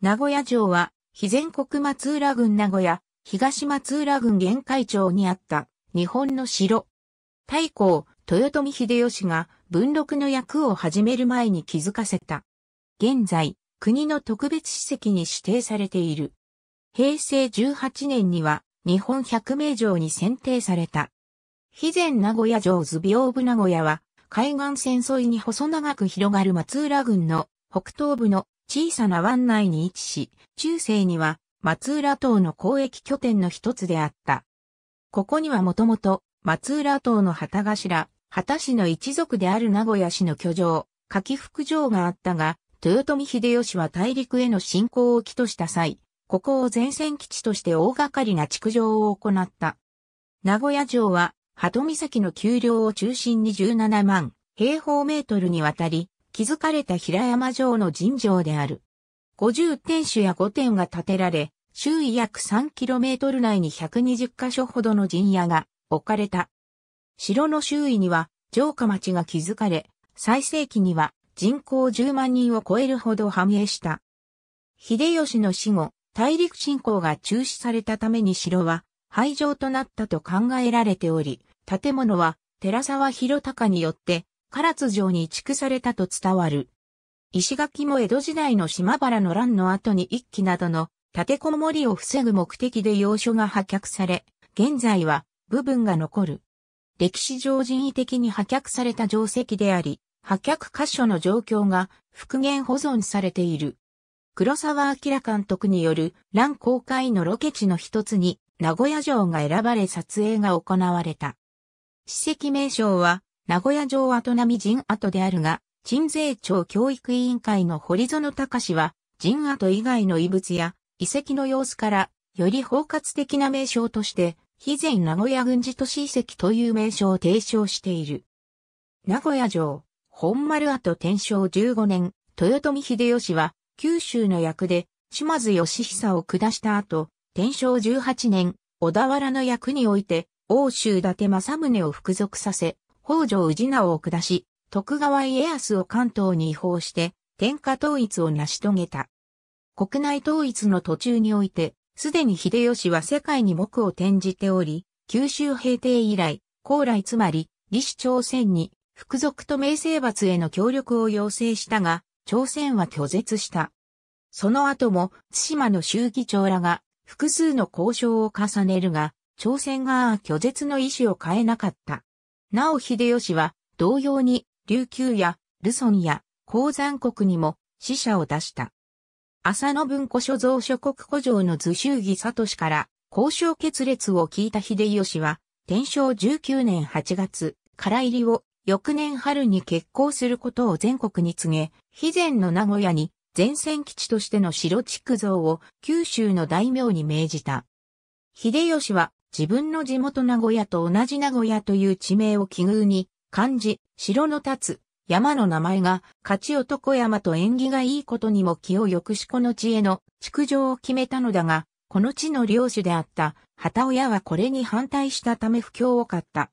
名古屋城は、非全国松浦郡名古屋、東松浦郡玄海町にあった日本の城。太閤、豊臣秀吉が文禄の役を始める前に気づかせた。現在、国の特別史跡に指定されている。平成18年には日本百名城に選定された。肥前名古屋城図屏風名古屋は海岸線沿いに細長く広がる松浦郡の北東部の小さな湾内に位置し、中世には松浦島の交易拠点の一つであった。ここにはもともと松浦島の旗頭、旗氏の一族である名古屋氏の居城、柿福城があったが、豊臣秀吉は大陸への侵攻を起とした際、ここを前線基地として大掛かりな築城を行った。名古屋城は、鳩岬の丘陵を中心に17万平方メートルにわたり、築かれた平山城の尋常である。五十天守や五天が建てられ、周囲約三キロメートル内に百二十カ所ほどの陣屋が置かれた。城の周囲には城下町が築かれ、最盛期には人口十万人を超えるほど繁栄した。秀吉の死後、大陸侵攻が中止されたために城は廃城となったと考えられており、建物は寺沢広隆によって唐津城に移築されたと伝わる。石垣も江戸時代の島原の乱の後に一揆などの立てこもりを防ぐ目的で要所が破却され、現在は部分が残る。歴史上人為的に破却された定石であり、破却箇所の状況が復元保存されている。黒沢明監督による乱公開のロケ地の一つに名古屋城が選ばれ撮影が行われた。史跡名称は名古屋城跡並陣跡であるが、鎮西庁教育委員会の堀園隆は、陣跡以外の遺物や遺跡の様子から、より包括的な名称として、非前名古屋軍事都市遺跡という名称を提唱している。名古屋城、本丸跡天正15年、豊臣秀吉は、九州の役で、島津義久を下した後、天正18年、小田原の役において、欧州伊達政宗を服属させ、北条氏名を下し、徳川家康を関東に移法して、天下統一を成し遂げた。国内統一の途中において、すでに秀吉は世界に目を転じており、九州平定以来、高麗つまり、李氏朝鮮に、服属と名声罰への協力を要請したが、朝鮮は拒絶した。その後も、津島の州議長らが、複数の交渉を重ねるが、朝鮮側は拒絶の意思を変えなかった。なお秀吉は、同様に、琉球や、ルソンや、鉱山国にも、死者を出した。浅野文庫所蔵諸国古城の図祝儀氏から、交渉決裂を聞いた秀吉は、天正19年8月、唐入りを、翌年春に決行することを全国に告げ、肥前の名古屋に、前線基地としての城築造を九州の大名に命じた。秀吉は自分の地元名古屋と同じ名古屋という地名を奇遇に、漢字、城の立つ、山の名前が、勝ち男山と縁起がいいことにも気をよくしこの地への築城を決めたのだが、この地の領主であった、旗親はこれに反対したため不況を買った。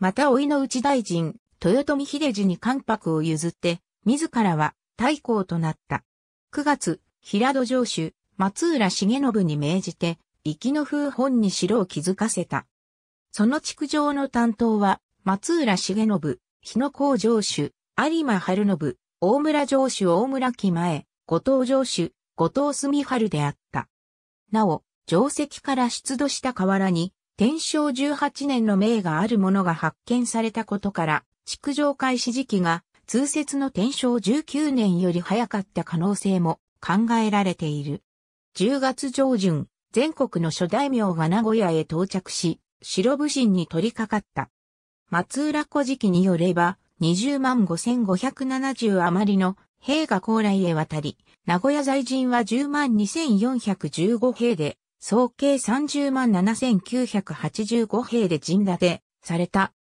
また、老いの内大臣、豊臣秀次に関白を譲って、自らは太閤となった。9月、平戸城主、松浦重信に命じて、きの風本に城を築かせた。その築城の担当は、松浦重信、日野公城主、有馬晴信、大村城主大村木前、後藤城主、後藤澄春であった。なお、城石から出土した河原に、天正十八年の名があるものが発見されたことから、築城開始時期が、通説の天正十九年より早かった可能性も考えられている。10月上旬、全国の諸大名が名古屋へ到着し、白武神に取り掛かった。松浦古事記によれば、20万5570余りの兵が高麗へ渡り、名古屋在人は10万2415兵で、総計30万7985兵で陣立てされた。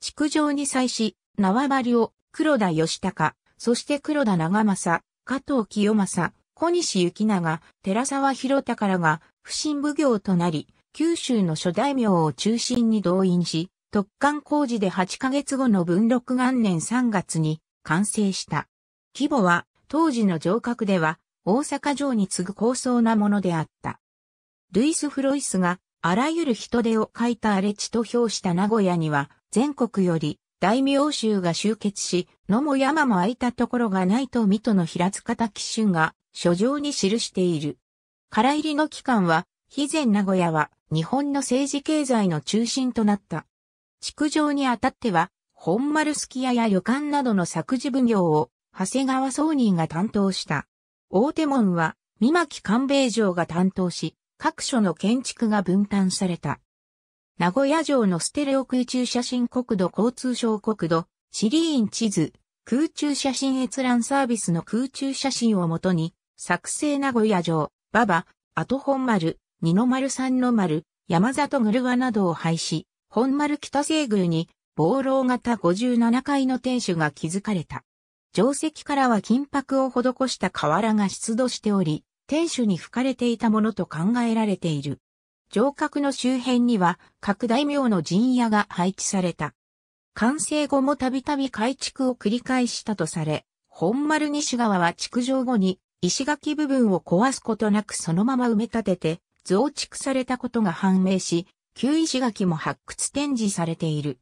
築城に際し、縄張りを黒田義高、そして黒田長政、加藤清正、小西行長、寺沢広らが不審奉行となり、九州の諸大名を中心に動員し、特艦工事で8ヶ月後の文禄元年3月に完成した。規模は当時の城郭では大阪城に次ぐ高層なものであった。ルイス・フロイスがあらゆる人手を欠いた荒れ地と評した名古屋には全国より大名衆が集結し、野も山も空いたところがないと水戸の平塚滝春が書状に記している。空入りの期間は、肥前名古屋は日本の政治経済の中心となった。築城にあたっては、本丸すき家や旅館などの作事奉行を、長谷川総人が担当した。大手門は、三巻官兵衛城が担当し、各所の建築が分担された。名古屋城のステレオ空中写真国土交通省国土、シリーン地図、空中写真閲覧サービスの空中写真をもとに、作成名古屋城、馬場、後本丸、二の丸三の丸、山里ぐわなどを廃止、本丸北西宮に、暴楼型57階の天守が築かれた。定石からは金箔を施した瓦が出土しており、天守に吹かれていたものと考えられている。城郭の周辺には各大名の陣屋が配置された。完成後もたびたび改築を繰り返したとされ、本丸西側は築城後に石垣部分を壊すことなくそのまま埋め立てて、増築されたことが判明し、旧石垣も発掘展示されている。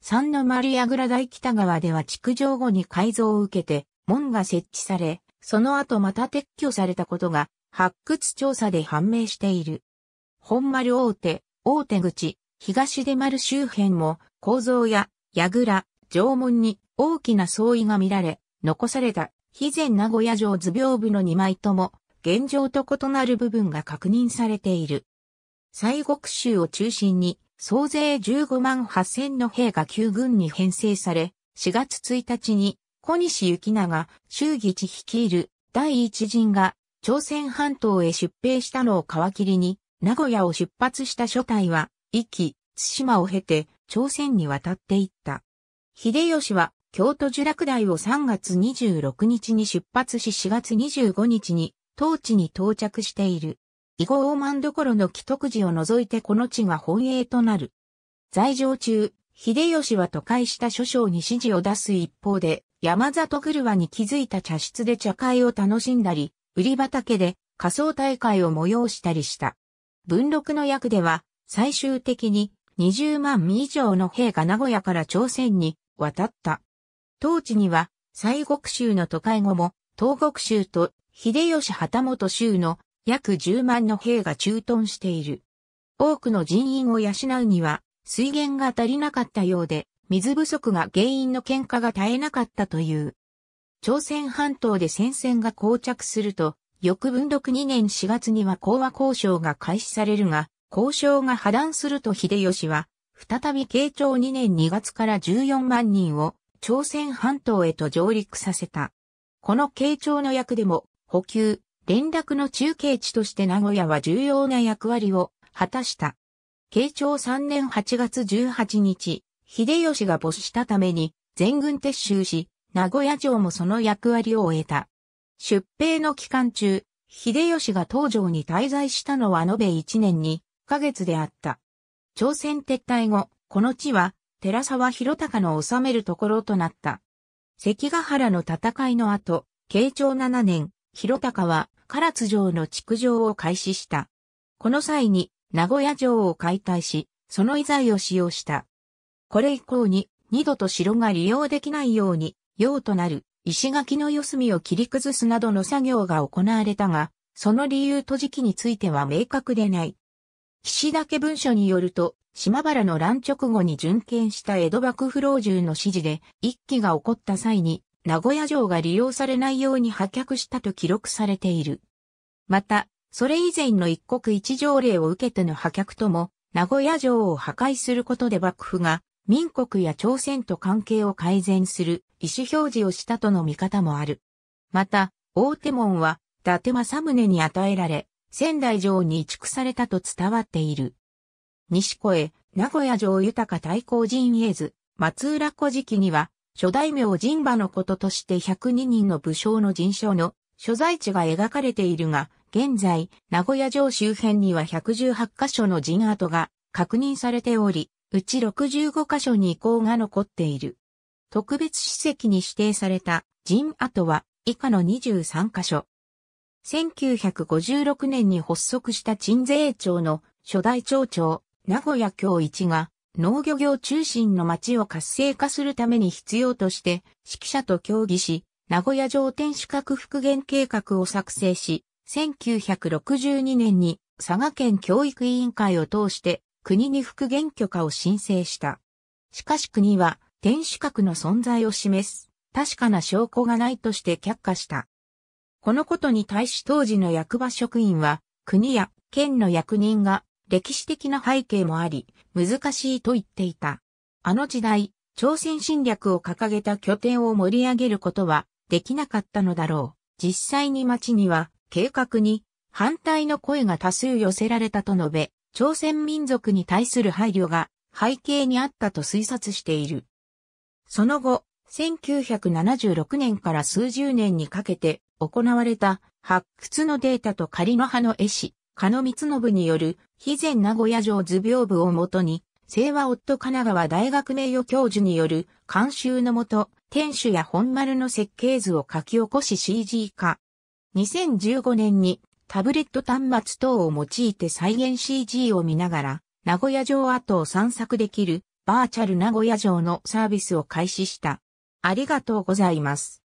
三の丸矢倉大北川では築城後に改造を受けて、門が設置され、その後また撤去されたことが、発掘調査で判明している。本丸大手、大手口、東出丸周辺も、構造や、櫓、倉、城門に大きな相違が見られ、残された肥前名古屋城図屏風の2枚とも、現状と異なる部分が確認されている。西国州を中心に、総勢15万8000の兵が旧軍に編成され、4月1日に小西行長、周義地率いる第一陣が朝鮮半島へ出兵したのを皮切りに、名古屋を出発した初隊は、壱岐、津島を経て朝鮮に渡っていった。秀吉は京都聚楽台を3月26日に出発し4月25日に当地に到着している。以後大満所の既得寺を除いてこの地が本営となる。在城中、秀吉は都会した諸将に指示を出す一方で、山里車に気づいた茶室で茶会を楽しんだり、売り畑で仮想大会を催したりした。文禄の役では、最終的に20万以上の兵が名古屋から朝鮮に渡った。当地には、西国州の都会後も、東国州と秀吉旗本州の約10万の兵が駐屯している。多くの人員を養うには、水源が足りなかったようで、水不足が原因の喧嘩が絶えなかったという。朝鮮半島で戦線が膠着すると、翌文禄2年4月には講和交渉が開始されるが、交渉が破断すると秀吉は、再び慶長2年2月から14万人を朝鮮半島へと上陸させた。この慶長の役でも補給、連絡の中継地として名古屋は重要な役割を果たした。慶長3年8月18日、秀吉が没したために全軍撤収し、名古屋城もその役割を終えた。出兵の期間中、秀吉が東城に滞在したのは延べ1年にヶ月であった。朝鮮撤退後、この地は寺沢広隆の治めるところとなった。関ヶ原の戦いの後、慶長7年、広隆は唐津城の築城を開始した。この際に名古屋城を解体し、その遺材を使用した。これ以降に二度と城が利用できないように、用となる石垣の四隅を切り崩すなどの作業が行われたが、その理由と時期については明確でない。岸田家文書によると、島原の乱直後に巡権した江戸幕府老中の指示で、一揆が起こった際に、名古屋城が利用されないように破却したと記録されている。また、それ以前の一国一条例を受けての破却とも、名古屋城を破壊することで幕府が、民国や朝鮮と関係を改善する意思表示をしたとの見方もある。また、大手門は、伊達政宗に与えられ、仙台城に移築されたと伝わっている。西越、名古屋城豊太閤陣営図、松浦古事記には、諸大名神馬のこととして102人の武将の人称の所在地が描かれているが、現在、名古屋城周辺には118箇所の陣跡が確認されており、うち65箇所に遺構が残っている。特別史跡に指定された陣跡は以下の23箇所。1956年に発足した鎮税庁の初代町長、名古屋京一が農漁業中心の町を活性化するために必要として指揮者と協議し、名古屋城天守閣復元計画を作成し、1962年に佐賀県教育委員会を通して国に復元許可を申請した。しかし国は天守閣の存在を示す確かな証拠がないとして却下した。このことに対し当時の役場職員は、国や県の役人が歴史的な背景もあり、難しいと言っていた。あの時代、朝鮮侵略を掲げた拠点を盛り上げることはできなかったのだろう。実際に町には計画に反対の声が多数寄せられたと述べ、朝鮮民族に対する配慮が背景にあったと推察している。その後、1976年から数十年にかけて行われた発掘のデータと仮の葉の絵師、加野光信による、肥前名古屋城図屏部をもとに、清和夫神奈川大学名誉教授による監修のもと、天守や本丸の設計図を書き起こし CG 化。2015年にタブレット端末等を用いて再現 CG を見ながら、名古屋城跡を散策できるバーチャル名古屋城のサービスを開始した。ありがとうございます。